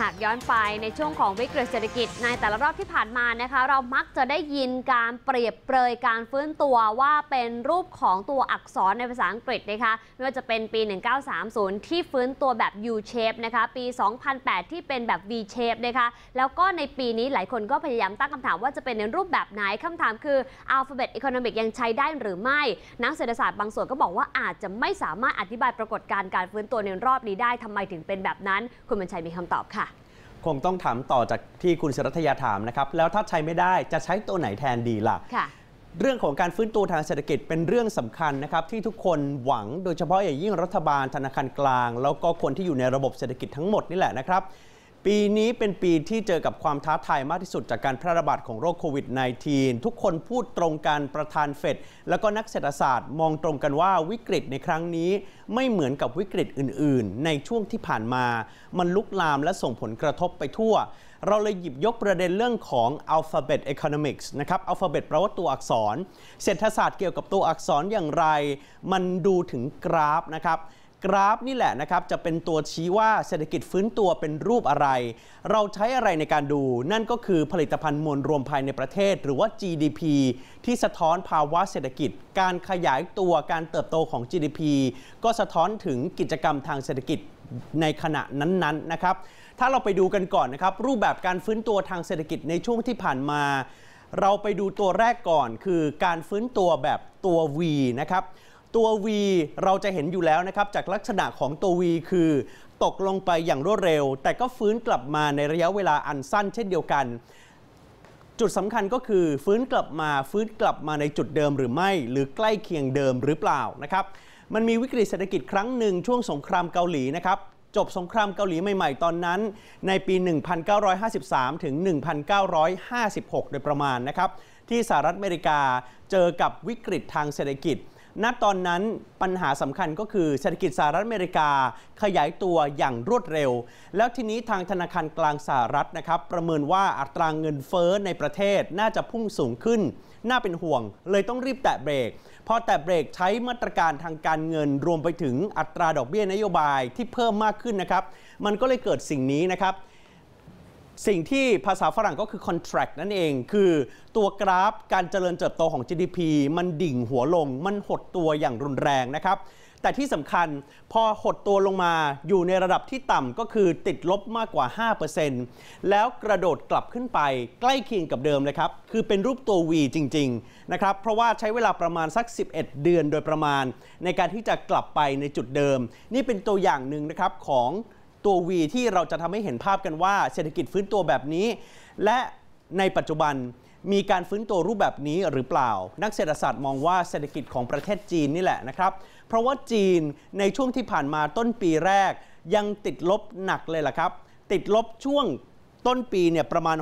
หากย้อนไปในช่วงของวิกฤตเศรษฐกิจในแต่ละรอบที่ผ่านมานะคะ เรามักจะได้ยินการเปรียบเปรยการฟื้นตัวว่าเป็นรูปของตัวอักษรในภาษาอังกฤษนะคะไม่ว่าจะเป็นปี 1930 ที่ฟื้นตัวแบบ U shape นะคะปี 2008 ที่เป็นแบบ V shape นะคะแล้วก็ในปีนี้หลายคนก็พยายามตั้งคำถามว่าจะเป็นในรูปแบบไหนคำถามคือ Alphabet Economic ยังใช้ได้หรือไม่นักเศรษฐศาสตร์บางส่วนก็บอกว่าอาจจะไม่สามารถอธิบายปรากฏการณ์การฟื้นตัวในรอบนี้ได้ทำไมถึงเป็นแบบนั้น คุณบรรชัยมีคำตอบค่ะงต้องถามต่อจากที่คุณศรัทยาถามนะครับ แล้วถ้าใช้ไม่ได้จะใช้ตัวไหนแทนดีล่ะ ค่ะ เรื่องของการฟื้นตัวทางเศรษฐกิจเป็นเรื่องสำคัญนะครับ ที่ทุกคนหวัง โดยเฉพาะอย่างยิ่งรัฐบาลธนาคารกลางแล้วก็คนที่อยู่ในระบบเศรษฐกิจทั้งหมดนี่แหละนะครับปีนี้เป็นปีที่เจอกับความท้าทายมากที่สุดจากการแพร่ระบาดของโรคโควิด -19 ทุกคนพูดตรงกันประธานเฟดและก็นักเศรษฐศาสตร์มองตรงกันว่าวิกฤตในครั้งนี้ไม่เหมือนกับวิกฤตอื่นๆ ในช่วงที่ผ่านมามันลุกลามและส่งผลกระทบไปทั่ว เราเลยหยิบยกประเด็นเรื่องของ Alphabet Economics นะครับ Alphabet แปลว่าตัวอักษร เศรษฐศาสตร์เกี่ยวกับตัวอักษรอย่างไร มันดูถึงกราฟนะครับกราฟนี่แหละนะครับ จะเป็นตัวชี้ว่าเศรษฐกิจฟื้นตัวเป็นรูปอะไร เราใช้อะไรในการดู นั่นก็คือผลิตภัณฑ์มวลรวมภายในประเทศ หรือว่า GDP ที่สะท้อนภาวะเศรษฐกิจ การขยายตัวการเติบโตของ GDP ก็สะท้อนถึงกิจกรรมทางเศรษฐกิจในขณะนั้น ๆนนนะครับ ถ้าเราไปดูกันก่อนนะครับ รูปแบบการฟื้นตัวทางเศรษฐกิจในช่วงที่ผ่านมา เราไปดูตัวแรกก่อนคือการฟื้นตัวแบบตัว V นะครับตัว V เราจะเห็นอยู่แล้วนะครับจากลักษณะของตัว V คือตกลงไปอย่างรวดเร็ว แต่ก็ฟื้นกลับมาในระยะเวลาอันสั้นเช่นเดียวกัน จุดสำคัญก็คือฟื้นกลับมาฟื้นกลับมาในจุดเดิมหรือไม่ หรือใกล้เคียงเดิมหรือเปล่านะครับมันมีวิกฤตเศรษฐกิจครั้งหนึ่งช่วงสงครามเกาหลีนะครับจบสงครามเกาหลีใหม่ๆตอนนั้น ในปี 1953ถึง1956 โดยประมาณนะครับที่สหรัฐอเมริกาเจอกับวิกฤตทางเศรษฐกิจณตอนนั้นปัญหาสำคัญก็คือเศรษฐกิจสหรัฐอเมริกาขยายตัวอย่างรวดเร็ว แล้วทีนี้ทางธนาคารกลางสหรัฐนะครับ ประเมินว่าอัตรางเงินเฟ้อในประเทศน่าจะพุ่งสูงขึ้น น่าเป็นห่วงเลยต้องรีบแตะเบรก พอแตะเบรกใช้มาตรการทางการเงินรวมไปถึงอัตราดอกเบี้ยนโยบายที่เพิ่มมากขึ้นนะครับ มันก็เลยเกิดสิ่งนี้นะครับสิ่งที่ภาษาฝรั่งก็คือ contract นั่นเอง คือตัวกราฟการเจริญเติบโตของ GDP มันดิ่งหัวลง มันหดตัวอย่างรุนแรงนะครับ แต่ที่สำคัญพอหดตัวลงมาอยู่ในระดับที่ต่ำก็คือติดลบมากกว่า 5%แล้วกระโดดกลับขึ้นไปใกล้เคียงกับเดิมเลยครับ คือเป็นรูปตัว V จริงๆนะครับ เพราะว่าใช้เวลาประมาณสัก 11 เดือนโดยประมาณ ในการที่จะกลับไปในจุดเดิม นี่เป็นตัวอย่างหนึ่งนะครับของตัว V ที่เราจะทำให้เห็นภาพกันว่าเศรษฐกิจฟื้นตัวแบบนี้ และในปัจจุบันมีการฟื้นตัวรูปแบบนี้หรือเปล่า นักเศรษฐศาสตร์มองว่าเศรษฐกิจของประเทศจีนนี่แหละนะครับเพราะว่าจีนในช่วงที่ผ่านมาต้นปีแรก ยังติดลบหนักเลยล่ะครับ ติดลบช่วงต้นปีเนี่ยประมาณ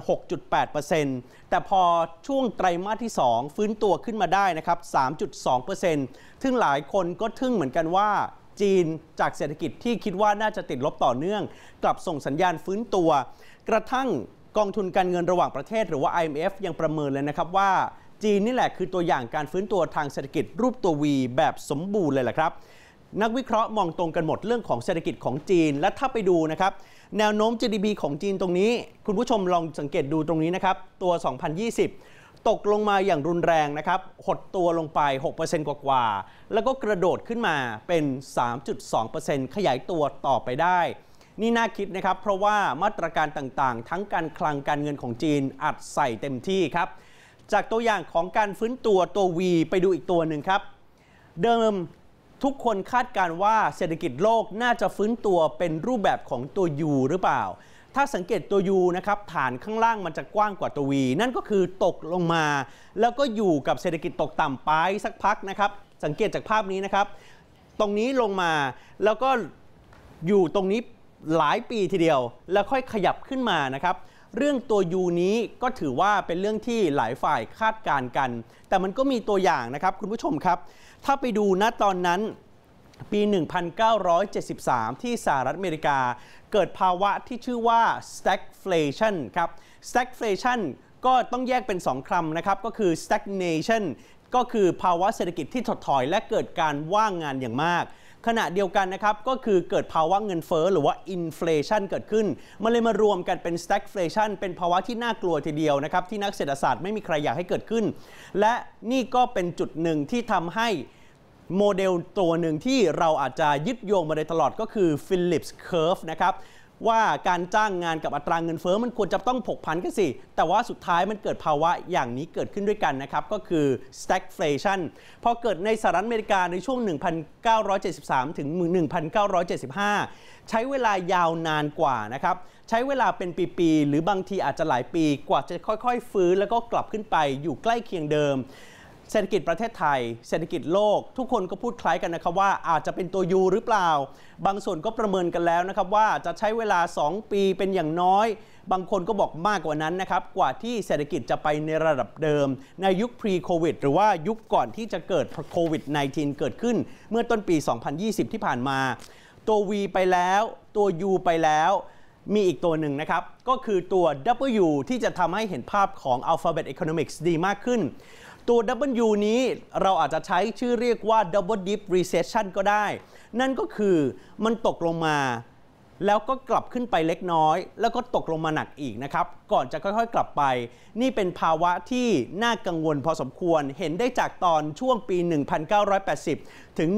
6.8%แต่พอช่วงไตรมาสที่ 2 ฟื้นตัวขึ้นมาได้นะครับ3.2%ซึ่งหลายคนก็ทึ่งเหมือนกันว่าจีนจากเศรษฐกิจที่คิดว่าน่าจะติดลบต่อเนื่อง กลับส่งสัญญาณฟื้นตัวกระทั่งกองทุนการเงินระหว่างประเทศหรือว่า IMF ยังประเมินเลยนะครับว่าจีนนี่แหละคือตัวอย่างการฟื้นตัวทางเศรษฐกิจรูปตัววีแบบสมบูรณ์เลยแหละครับ นักวิเคราะห์มองตรงกันหมดเรื่องของเศรษฐกิจของจีน และถ้าไปดูนะครับแนวโน้ม GDP ของจีนตรงนี้ คุณผู้ชมลองสังเกตดูตรงนี้นะครับตัว 2020ตกลงมาอย่างรุนแรงนะครับ หดตัวลงไป 6%กว่าๆแล้วก็กระโดดขึ้นมาเป็น 3.2%ขยายตัวต่อไปได้ นี่น่าคิดนะครับ เพราะว่ามาตรการต่างๆ ทั้งการคลังการเงินของจีนอัดใส่เต็มที่ครับ จากตัวอย่างของการฟื้นตัวตัว V ไปดูอีกตัวหนึ่งครับ เดิมทุกคนคาดการว่าเศรษฐกิจโลกน่าจะฟื้นตัวเป็นรูปแบบของตัว U หรือเปล่าถ้าสังเกตตัว U นะครับฐานข้างล่างมันจะกว้างกว่าตัว V นั่นก็คือตกลงมา แล้วก็อยู่กับเศรษฐกิจตกต่ำไปสักพักนะครับ สังเกตจากภาพนี้นะครับ ตรงนี้ลงมาแล้วก็อยู่ตรงนี้หลายปีทีเดียวแล้วค่อยขยับขึ้นมานะครับ เรื่องตัว U นี้ก็ถือว่าเป็นเรื่องที่หลายฝ่ายคาดการกัน แต่มันก็มีตัวอย่างนะครับ คุณผู้ชมครับ ถ้าไปดูณตอนนั้นปี 1973 ที่สหรัฐอเมริกาเกิดภาวะที่ชื่อว่า stagflation ครับ stagflation ก็ต้องแยกเป็น 2คำนะครับก็คือ stagnation ก็คือภาวะเศรษฐกิจที่ถดถอยและเกิดการว่างงานอย่างมาก ขณะเดียวกันนะครับก็คือเกิดภาวะเงินเฟ้อหรือว่าอินฟลชันเกิดขึ้นมันเลยมารวมกันเป็น stagflation เป็นภาวะที่น่ากลัวทีเดียวนะครับ ที่นักเศรษฐศาสตร์ไม่มีใครอยากให้เกิดขึ้น และนี่ก็เป็นจุดหนึ่งที่ทำให้โมเดลตัวหนึ่งที่เราอาจจะยึดโยงมาโดยตลอดก็คือ Phillips Curve นะครับว่าการจ้างงานกับอัตรางเงินเฟอ้อมันควรจะต้องผกพันกันสิ แต่ว่าสุดท้ายมันเกิดภาวะอย่างนี้เกิดขึ้นด้วยกันนะครับ ก็คือ stagflation พอเกิดในสหรัฐอเมริกาในช่วง 1973 ถึง 1975 ใช้เวลายาวนานกว่านะครับ ใช้เวลาเป็นปี ๆ หรือบางทีอาจจะหลายปีกว่าจะค่อยๆฟื้นแล้วก็กลับขึ้นไปอยู่ใกล้เคียงเดิมเศรษฐกิจประเทศไทย เศรษฐกิจโลกทุกคนก็พูดคล้ายกันนะครับว่าอาจจะเป็นตัวยูหรือเปล่า บางส่วนก็ประเมินกันแล้วนะครับว่าจะใช้เวลา 2 ปีเป็นอย่างน้อย บางคนก็บอกมากกว่านั้นนะครับ กว่าที่เศรษฐกิจจะไปในระดับเดิม ในยุค pre covid หรือว่ายุคก่อนที่จะเกิด covid -19 เกิดขึ้น เมื่อต้นปี 2020 ที่ผ่านมา ตัว V ไปแล้ว ตัว U ไปแล้ว มีอีกตัวหนึ่งนะครับก็คือตัว W ที่จะทำให้เห็นภาพของ Alphabet Economics ดีมากขึ้นตัว W นี้เราอาจจะใช้ชื่อเรียกว่า double dip recession ก็ได้ นั่นก็คือมันตกลงมาแล้วก็กลับขึ้นไปเล็กน้อย แล้วก็ตกลงมาหนักอีกนะครับ ก่อนจะค่อยๆกลับไป นี่เป็นภาวะที่น่ากังวลพอสมควรเห็นได้จากตอนช่วงปี 1980 ถึง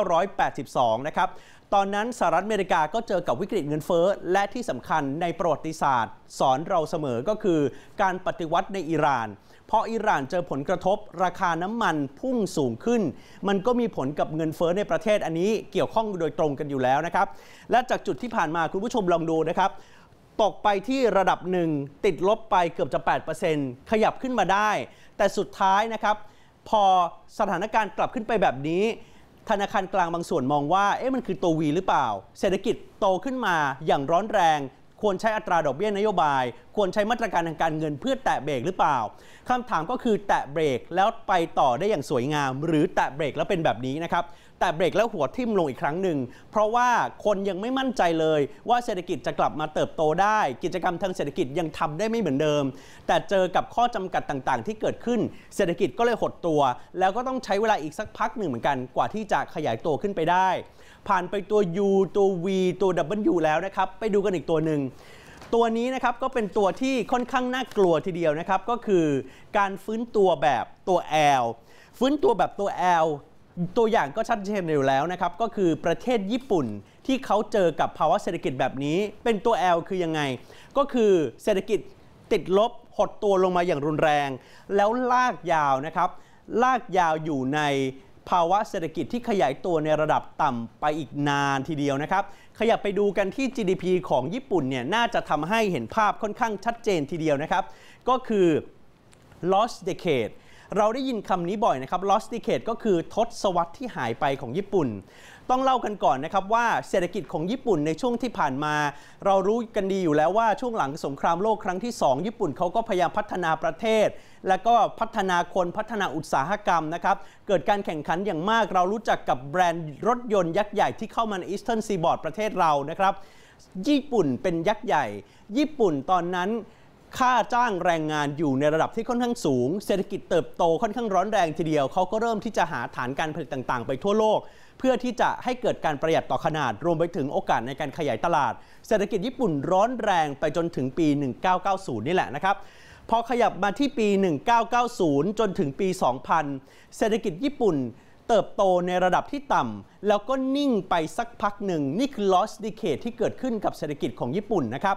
1982 นะครับตอนนั้นสหรัฐอเมริกาก็เจอกับวิกฤตเงินเฟ้อและที่สำคัญในประวัติศาสตร์ สอนเราเสมอก็คือการปฏิวัติในอิหร่าน เพราะอิหร่านเจอผลกระทบ ราคาน้ำมันพุ่งสูงขึ้น มันก็มีผลกับเงินเฟ้อในประเทศอันนี้เกี่ยวข้องโดยตรงกันอยู่แล้วนะครับ และจากจุดที่ผ่านมาคุณผู้ชมลองดูนะครับ ตกไปที่ระดับหนึ่งติดลบไปเกือบจะ 8%ขยับขึ้นมาได้ แต่สุดท้ายนะครับ พอสถานการณ์กลับขึ้นไปแบบนี้ธนาคารกลางบางส่วนมองว่าเอ๊ะมันคือตัววีหรือเปล่า เศรษฐกิจโตขึ้นมาอย่างร้อนแรงควรใช้อัตราดอกเบี้ยนโยบาย ควรใช้มาตรการทางการเงินเพื่อแตะเบรกหรือเปล่าคำถามก็คือแตะเบรกแล้วไปต่อได้อย่างสวยงามหรือแตะเบรกแล้วเป็นแบบนี้นะครับแต่เบรกแล้วหัวทิ่มลงอีกครั้งหนึ่งเพราะว่าคนยังไม่มั่นใจเลยว่าเศรษฐกิจจะกลับมาเติบโตได้ กิจกรรมทางเศรษฐกิจยังทำได้ไม่เหมือนเดิม แต่เจอกับข้อจำกัดต่างๆ ที่เกิดขึ้น เศรษฐกิจก็เลยหดตัว แล้วก็ต้องใช้เวลาอีกสักพักหนึ่งเหมือนกันกว่าที่จะขยายตัวขึ้นไปได้ ผ่านไปตัว U ตัว V ตัว W แล้วนะครับ ไปดูกันอีกตัวหนึ่งตัวนี้นะครับก็เป็นตัวที่ค่อนข้างน่ากลัวทีเดียวนะครับก็คือ การฟื้นตัวแบบตัว L ฟื้นตัวแบบตัว L ตัวอย่างก็ชัดเจนอยู่แล้วนะครับ ก็คือประเทศญี่ปุ่นที่เขาเจอกับภาวะเศรษฐกิจแบบนี้เป็นตัว L คือยังไง ก็คือเศรษฐกิจติดลบหดตัวลงมาอย่างรุนแรง แล้วลากยาวนะครับลากยาวอยู่ในภาวะเศรษฐกิจที่ขยายตัวในระดับต่ำไปอีกนานทีเดียวนะครับ ขยับไปดูกันที่ GDP ของญี่ปุ่นเนี่ยน่าจะทำให้เห็นภาพค่อนข้างชัดเจนทีเดียวนะครับ ก็คือ lost decade เราได้ยินคำนี้บ่อยนะครับ lost decade ก็คือทศวรรษที่หายไปของญี่ปุ่น ต้องเล่ากันก่อนนะครับว่าเศรษฐกิจของญี่ปุ่นในช่วงที่ผ่านมา เรารู้กันดีอยู่แล้วว่าช่วงหลังสงครามโลกครั้งที่ 2 ญี่ปุ่นเขาก็พยายามพัฒนาประเทศ และก็พัฒนาคนพัฒนาอุตสาหกรรมนะครับ เกิดการแข่งขันอย่างมาก เรารู้จักกับแบรนด์รถยนต์ยักษ์ใหญ่ ที่เข้ามาในอีสเทิร์นซีบอร์ดประเทศเรานะครับ ญี่ปุ่นเป็นยักษ์ใหญ่ ญี่ปุ่นตอนนั้นค่าจ้างแรงงานอยู่ในระดับที่ค่อนข้างสูง เศรษฐกิจเติบโตค่อนข้างร้อนแรงทีเดียวเขาก็เริ่มที่จะหาฐานการผลิตต่างๆไปทั่วโลก เพื่อที่จะให้เกิดการประหยัดต่อขนาด รวมไปถึงโอกาสในการขยายตลาดเศรษฐกิจญี่ปุ่นร้อนแรงไปจนถึงปี 1990 นี่แหละนะครับพอขยับมาที่ปี 1990 จนถึงปี 2000 เศรษฐกิจญี่ปุ่น เติบโตในระดับที่ต่ำแล้วก็นิ่งไปสักพักหนึ่งนี่คือ loss decade ที่เกิดขึ้นกับเศรษฐกิจของญี่ปุ่นนะครับ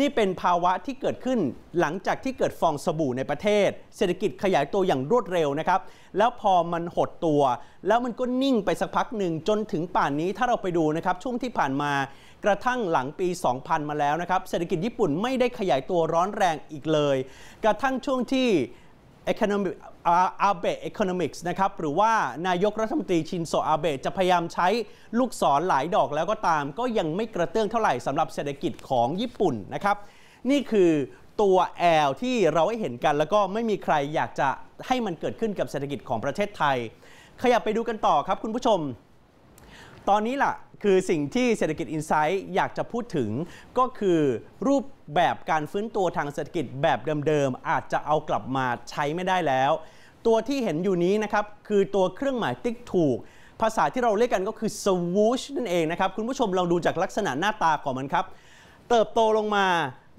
นี่เป็นภาวะที่เกิดขึ้นหลังจากที่เกิดฟองสบู่ในประเทศ เศรษฐกิจขยายตัวอย่างรวดเร็วนะครับแล้วพอมันหดตัว แล้วมันก็นิ่งไปสักพักหนึ่งจนถึงป่านนี้ถ้าเราไปดูนะครับช่วงที่ผ่านมากระทั่งหลังปี 2000 มาแล้วนะครับ เศรษฐกิจญี่ปุ่นไม่ได้ขยายตัวร้อนแรงอีกเลย กระทั่งช่วงที่ Economic อาเบะคอนอมิกส์นะครับ หรือว่านายกรัฐมนตรีชินโซ อาเบะจะพยายามใช้ลูกศรหลายดอกแล้วก็ตาม ก็ยังไม่กระเตื้องเท่าไหร่สำหรับเศรษฐกิจของญี่ปุ่นนะครับ นี่คือตัวแอลที่เราให้เห็นกันแล้วก็ไม่มีใครอยากจะให้มันเกิดขึ้นกับเศรษฐกิจของประเทศไทย ขยับไปดูกันต่อครับคุณผู้ชม ตอนนี้ล่ะคือสิ่งที่เศรษฐกิจอินไซต์อยากจะพูดถึง ก็คือรูปแบบการฟื้นตัวทางเศรษฐกิจแบบเดิมๆ อาจจะเอากลับมาใช้ไม่ได้แล้ว ตัวที่เห็นอยู่นี้นะครับ คือตัวเครื่องหมายติ๊กถูก ภาษาที่เราเรียกกันก็คือ swoosh นั่นเองนะครับ คุณผู้ชมลองดูจากลักษณะหน้าตาของมันครับ เติบโตลงมา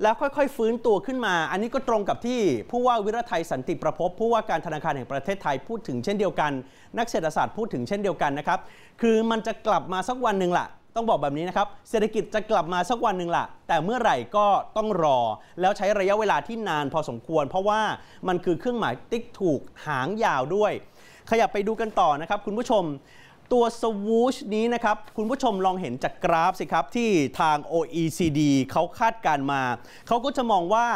แล้วค่อย ๆ ฟื้นตัวขึ้นมา อันนี้ก็ตรงกับที่ผู้ว่าวิรไทยสันติประพบผู้ว่าการธนาคารแห่งประเทศไทยพูดถึงเช่นเดียวกัน นักเศรษฐศาสตร์พูดถึงเช่นเดียวกันนะครับ คือมันจะกลับมาสักวันหนึ่งล่ะต้องบอกแบบนี้นะครับ เศรษฐกิจจะกลับมาสักวันหนึ่งล่ะ แต่เมื่อไหร่ก็ต้องรอ แล้วใช้ระยะเวลาที่นานพอสมควร เพราะว่ามันคือเครื่องหมายติ๊กถูกหางยาวด้วย ขยับไปดูกันต่อนะครับคุณผู้ชมตัวสวูชนี้นะครับ คุณผู้ชมลองเห็นจากกราฟสิครับที่ทาง OECD เขาคาดการมาเขาก็จะมองว่า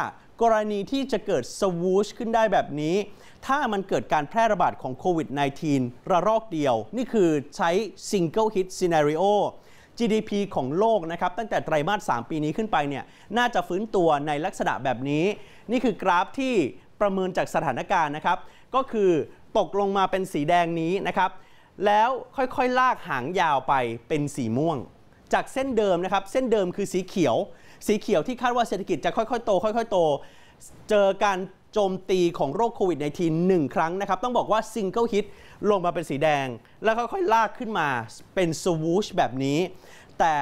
กรณีที่จะเกิดสวูชขึ้นได้แบบนี้ ถ้ามันเกิดการแพร่ระบาดของโควิด -19 ระลอกเดียว นี่คือใช้ Single Hit Scenario GDP ของโลกนะครับ ตั้งแต่ไตรมาส3ปีนี้ขึ้นไปเนี่ย น่าจะฟื้นตัวในลักษณะแบบนี้ นี่คือกราฟที่ประเมินจากสถานการณ์นะครับ ก็คือตกลงมาเป็นสีแดงนี้นะครับแล้วค่อยๆลากหางยาวไปเป็นสีม่วง จากเส้นเดิมนะครับ เส้นเดิมคือสีเขียว สีเขียวที่คาดว่าเศรษฐกิจจะค่อยๆ โตค่อยๆโต เจอการโจมตีของโรคโควิด -19 หนึ่งครั้งนะครับ ต้องบอกว่าซิงเกิลฮิตลงมาเป็นสีแดง แล้วค่อยๆลากขึ้นมาเป็นสวูชแบบนี้ แต่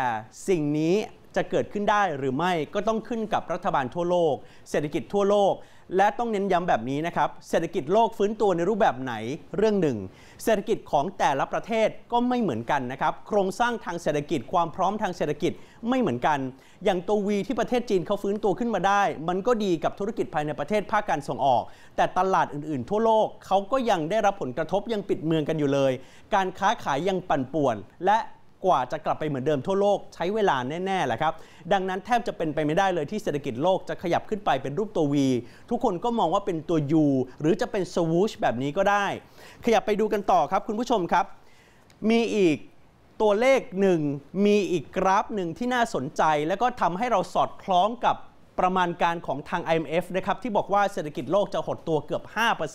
สิ่งนี้จะเกิดขึ้นได้หรือไม่ก็ต้องขึ้นกับรัฐบาลทั่วโลก เศรษฐกิจทั่วโลกและต้องเน้นย้ำแบบนี้นะครับ เศรษฐกิจโลกฟื้นตัวในรูปแบบไหน เรื่องหนึ่ง เศรษฐกิจของแต่ละประเทศก็ไม่เหมือนกันนะครับ โครงสร้างทางเศรษฐกิจความพร้อมทางเศรษฐกิจไม่เหมือนกัน อย่างตัววีที่ประเทศจีนเขาฟื้นตัวขึ้นมาได้ มันก็ดีกับธุรกิจภายในประเทศภาคการส่งออก แต่ตลาดอื่น ๆ ทั่วโลกเขาก็ยังได้รับผลกระทบยังปิดเมืองกันอยู่เลย การค้าขายยังปั่นป่วน และกว่าจะกลับไปเหมือนเดิมทั่วโลกใช้เวลาแน่ ๆแหละครับ ดังนั้นแทบจะเป็นไปไม่ได้เลยที่เศรษฐกิจโลกจะขยับขึ้นไปเป็นรูปตัว V ทุกคนก็มองว่าเป็นตัว U หรือจะเป็นสวูชแบบนี้ก็ได้ ขยับไปดูกันต่อครับคุณผู้ชมครับ มีอีกตัวเลขหนึ่ง มีอีกกราฟหนึ่งที่น่าสนใจ และก็ทำให้เราสอดคล้องกับประมาณการของทาง IMF นะครับที่บอกว่าเศรษฐกิจโลกจะหดตัวเกือบ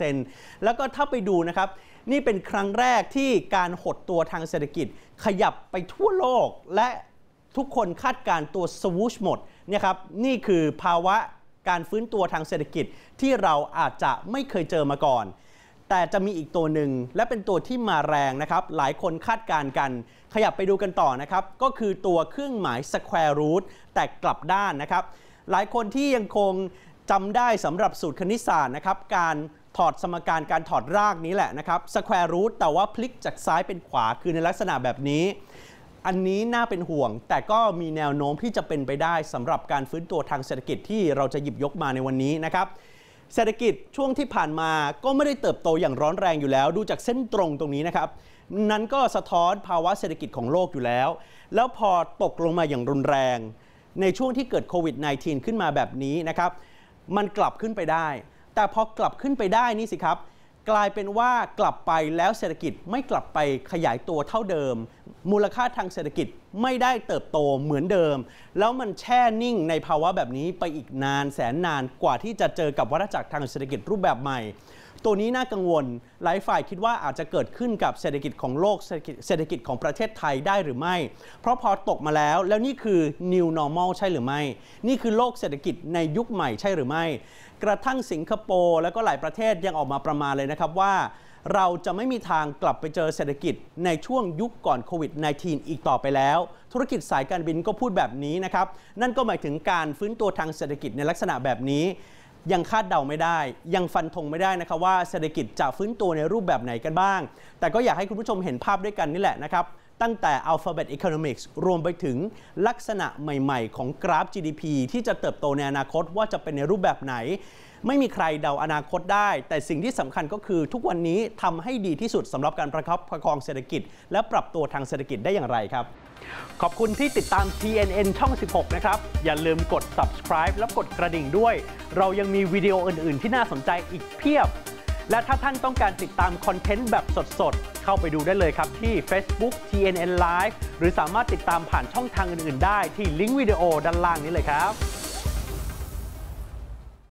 5%แล้วก็ถ้าไปดูนะครับ นี่เป็นครั้งแรกที่การหดตัวทางเศรษฐกิจ ขยับไปทั่วโลก และทุกคนคาดการตัวสวูชหมดนะครับนี่คือภาวะการฟื้นตัวทางเศรษฐกิจที่เราอาจจะไม่เคยเจอมาก่อน แต่จะมีอีกตัวหนึ่งและเป็นตัวที่มาแรงนะครับ หลายคนคาดการกัน ขยับไปดูกันต่อนะครับก็คือตัวเครื่องหมายสแควรู r แต่กลับด้านนะครับหลายคนที่ยังคงจำได้สำหรับสูตรคณิตศาสตร์นะครับการถอดสมการการถอดรากนี้แหละนะครับสแควร์รูทแต่ว่าพลิกจากซ้ายเป็นขวาคือในลักษณะแบบนี้ อันนี้น่าเป็นห่วง แต่ก็มีแนวโน้มที่จะเป็นไปได้สำหรับการฟื้นตัวทางเศรษฐกิจที่เราจะหยิบยกมาในวันนี้นะครับเศรษฐกิจช่วงที่ผ่านมาก็ไม่ได้เติบโตอย่างร้อนแรงอยู่แล้ว ดูจากเส้นตรงตรงนี้นะครับนั้นก็สะท้อนภาวะเศรษฐกิจของโลกอยู่แล้ว แล้วพอตกลงมาอย่างรุนแรงในช่วงที่เกิดโควิด -19 ขึ้นมาแบบนี้นะครับ มันกลับขึ้นไปได้ แต่พอกลับขึ้นไปได้นี่สิครับ กลายเป็นว่ากลับไปแล้วเศรษฐกิจไม่กลับไปขยายตัวเท่าเดิม มูลค่าทางเศรษฐกิจไม่ได้เติบโตเหมือนเดิม แล้วมันแช่นิ่งในภาวะแบบนี้ไปอีกนานแสนนานกว่าที่จะเจอกับวัฏจักรทางเศรษฐกิจรูปแบบใหม่ตัวนี้น่ากังวลหลายฝ่ายคิดว่าอาจจะเกิดขึ้นกับเศรษฐกิจของโลกเศรษฐกิจของประเทศไทยได้หรือไม่ เพราะพอตกมาแล้ว แล้วนี่คือ new normal ใช่หรือไม่ นี่คือโลกเศรษฐกิจในยุคใหม่ใช่หรือไม่ กระทั่งสิงคโปร์และก็หลายประเทศยังออกมาประมาณเลยนะครับว่าเราจะไม่มีทางกลับไปเจอเศรษฐกิจในช่วงยุคก่อนโควิด -19 อีกต่อไปแล้ว ธุรกิจสายการบินก็พูดแบบนี้นะครับนั่นก็หมายถึงการฟื้นตัวทางเศรษฐกิจในลักษณะแบบนี้ยังคาดเดาไม่ได้ ยังฟันธงไม่ได้นะครับว่าเศรษฐกิจจะฟื้นตัวในรูปแบบไหนกันบ้าง แต่ก็อยากให้คุณผู้ชมเห็นภาพด้วยกันนี่แหละนะครับ ตั้งแต่ Alphabet Economics รวมไปถึงลักษณะใหม่ ๆ ของกราฟ GDP ที่จะเติบโตในอนาคตว่าจะเป็นในรูปแบบไหน ไม่มีใครเดาอนาคตได้ แต่สิ่งที่สำคัญก็คือทุกวันนี้ทำให้ดีที่สุดสำหรับการประคับประคองเศรษฐกิจ และปรับตัวทางเศรษฐกิจได้อย่างไรครับขอบคุณที่ติดตาม TNN ช่อง 16 นะครับ อย่าลืมกด subscribe แล้วกดกระดิ่งด้วย เรายังมีวิดีโออื่น ๆ ที่น่าสนใจอีกเพียบ และถ้าท่านต้องการติดตามคอนเทนต์แบบสด ๆ เข้าไปดูได้เลยครับที่ Facebook TNN Live หรือสามารถติดตามผ่านช่องทางอื่น ๆ ได้ที่ลิงก์วิดีโอด้านล่างนี้เลยครับ